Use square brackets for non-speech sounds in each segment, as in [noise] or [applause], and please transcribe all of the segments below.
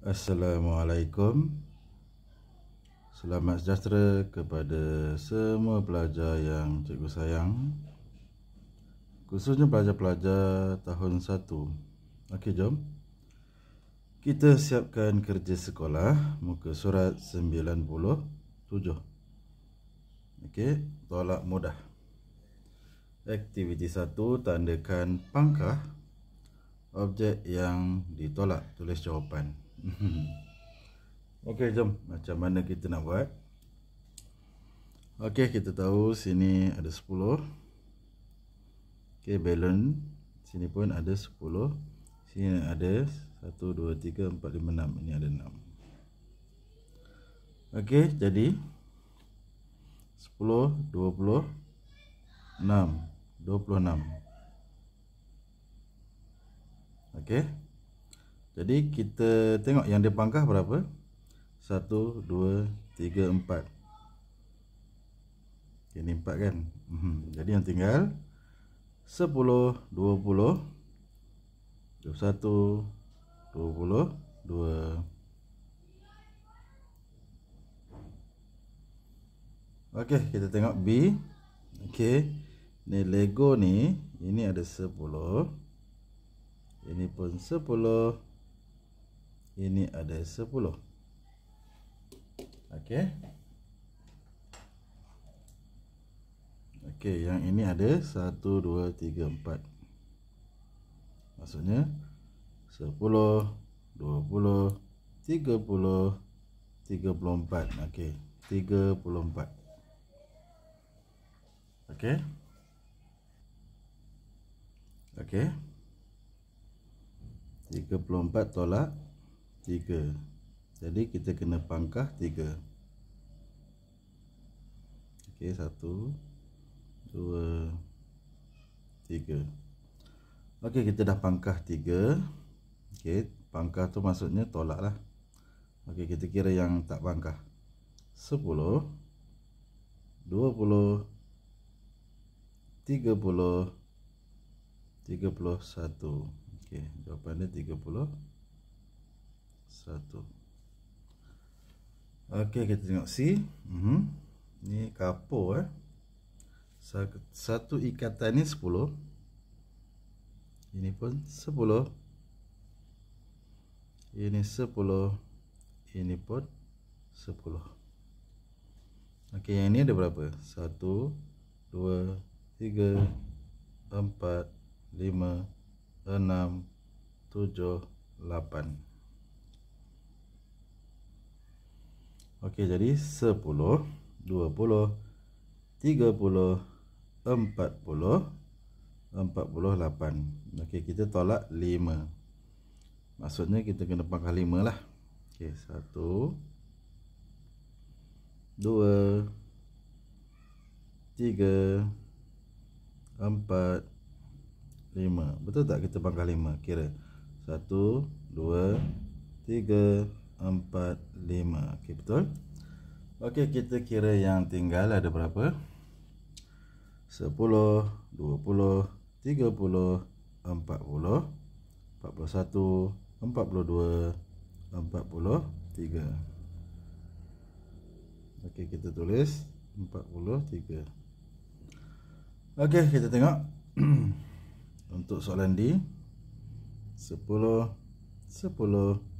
Assalamualaikum Selamat sejahtera kepada semua pelajar yang cikgu sayang Khususnya pelajar-pelajar tahun 1 Okey, jom Kita siapkan kerja sekolah Muka surat 97 Okey, tolak mudah Aktiviti 1, tandakan pangkah Objek yang ditolak Tulis jawapan [laughs] Okey, jom. Macam mana kita nak buat? Okey, kita tahu sini ada 10. Okey, balon sini pun ada 10. Sini ada 1 2 3 4 5 6. Ini ada 6. Okey, jadi 10 20 6 26 Okay. Jadi kita tengok yang dia pangkah berapa 1, 2, 3, 4 okay, Ini empat kan mhm. Jadi yang tinggal sepuluh, dua puluh, satu, dua puluh, dua. Okey, kita tengok B Okey, Ni Lego ni Ini ada sepuluh. Ini pun sepuluh. Ini ada 10 Okey Okey, yang ini ada 1, 2, 3, 4 Maksudnya 10, 20, 30, 34 Okey, 34 Okey Okey 34 tolak tiga jadi kita kena pangkah tiga Okey satu dua tiga Okey kita dah pangkah tiga Okey pangkah tu maksudnya tolak lah Okey kita kira yang tak pangkah sepuluh dua puluh tiga puluh tiga puluh satu Okey jawapan dia tiga puluh satu Okey kita tengok C uh mhm. -huh. ni kapur eh. satu ikatan ini sepuluh. ini pun sepuluh. ini sepuluh. ini pun sepuluh. Okey yang ini ada berapa Satu, dua, tiga, empat, lima, enam, tujuh, lapan. Okey, jadi 10, 20, 30, 40, 48. Okey, kita tolak 5. Maksudnya kita kena pangkah 5 lah. Okey, 1, 2, 3, 4, 5. Betul tak kita pangkah 5? Kira 1, 2, 3, 4 empat, lima. Okey, betul. Okey, kita kira yang tinggal ada berapa? Sepuluh, dua puluh, tiga puluh, empat puluh, empat puluh satu, empat puluh dua, empat puluh tiga. Okey, kita tulis empat puluh tiga. Okey, kita tengok. [clears throat] Untuk soalan D. Sepuluh, sepuluh, sepuluh.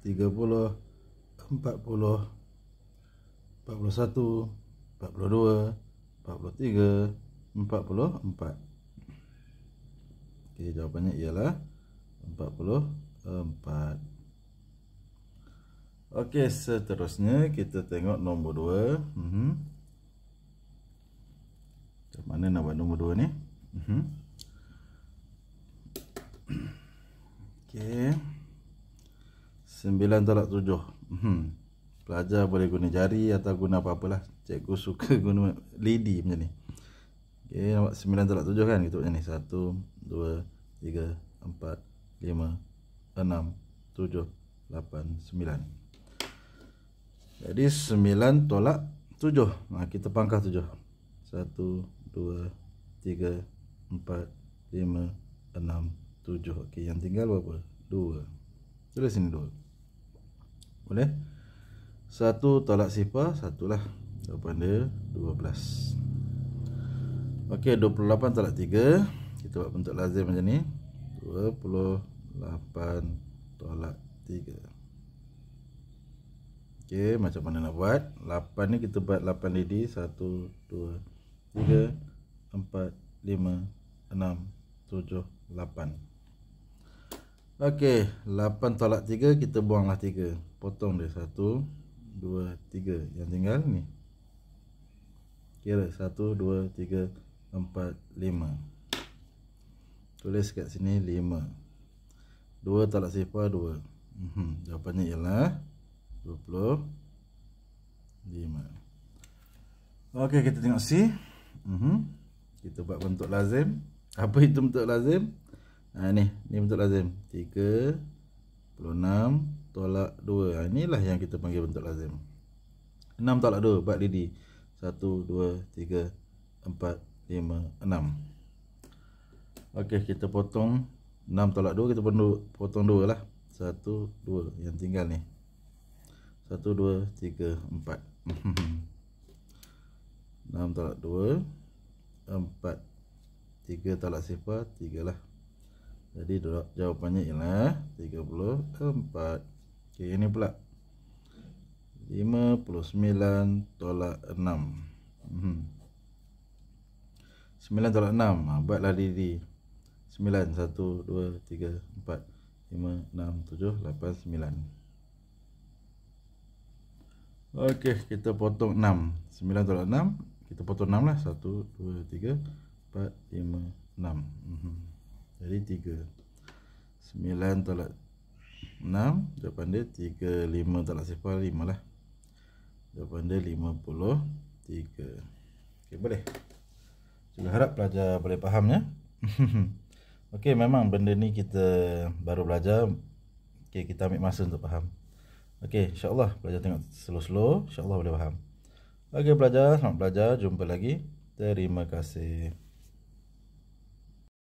30, 40, 41, 42, 43, 44. Okey, jawapannya ialah 44. Okey, seterusnya kita tengok nombor 2. Mhm. Mm Macam mana nak buat nombor 2 ni? Mhm. Mm Sembilan tolak tujuh hmm. Pelajar boleh guna jari atau guna apa-apalah Cikgu suka [laughs] guna lidi macam ni Okay, nampak sembilan tolak tujuh kan gitu macam ni Satu, dua, tiga, empat, lima, enam, tujuh, lapan, sembilan Jadi sembilan tolak tujuh nah, Kita pangkah tujuh Satu, dua, tiga, empat, lima, enam, tujuh Okay, yang tinggal berapa? Dua Tulis sini dua boleh satu tolak sifar satu lah jawapan dia dua puluh lapan tolak tiga kita buat bentuk lazim macam ni dua puluh lapan tolak tiga okey macam mana nak buat lapan ni kita buat lapan lady satu dua tiga empat lima enam tujuh lapan Okey, 8 tolak 3 kita buanglah 3. Potong dia 1 2 3. Yang tinggal ni. Kira 1 2 3 4 5. Tulis kat sini 5. 2 tolak sifar 2. Hmm, jawapannya ialah 25 Okey, kita tengok C uh mhm, -huh. Kita buat bentuk lazim Apa itu bentuk lazim ha, ni ni bentuk lazim 3 tolak dua. ha, inilah yang kita panggil bentuk lazim 6 tolak 2 bat di satu dua tiga empat lima enam. Okey kita potong 6 tolak dua kita perlu potong dua lah Satu dua yang tinggal ni Satu dua tiga empat 6 [laughs] tolak 2 4 3 tolak sifar 3 lah jadi jawapannya ialah 34 okay, Ini pula 59 tolak 6 hmm. 9 tolak 6 ha, Buatlah diri 9, 1, 2, 3, 4 5, 6, 7, 8, 9 Ok, kita potong 6 9 tolak 6 Kita potong 6 lah 1, 2, 3, 4, 5, 6 hmm. Jadi 3 9 tolak enam, Jawapan dia tiga lima tolak sifar lima lah Jawapan dia tiga. Okey boleh Saya harap pelajar boleh faham ya [laughs] Okey memang benda ni kita baru belajar Okey kita ambil masa untuk faham Okey insyaAllah pelajar tengok slow-slow InsyaAllah boleh faham Okey pelajar selamat belajar Jumpa lagi Terima kasih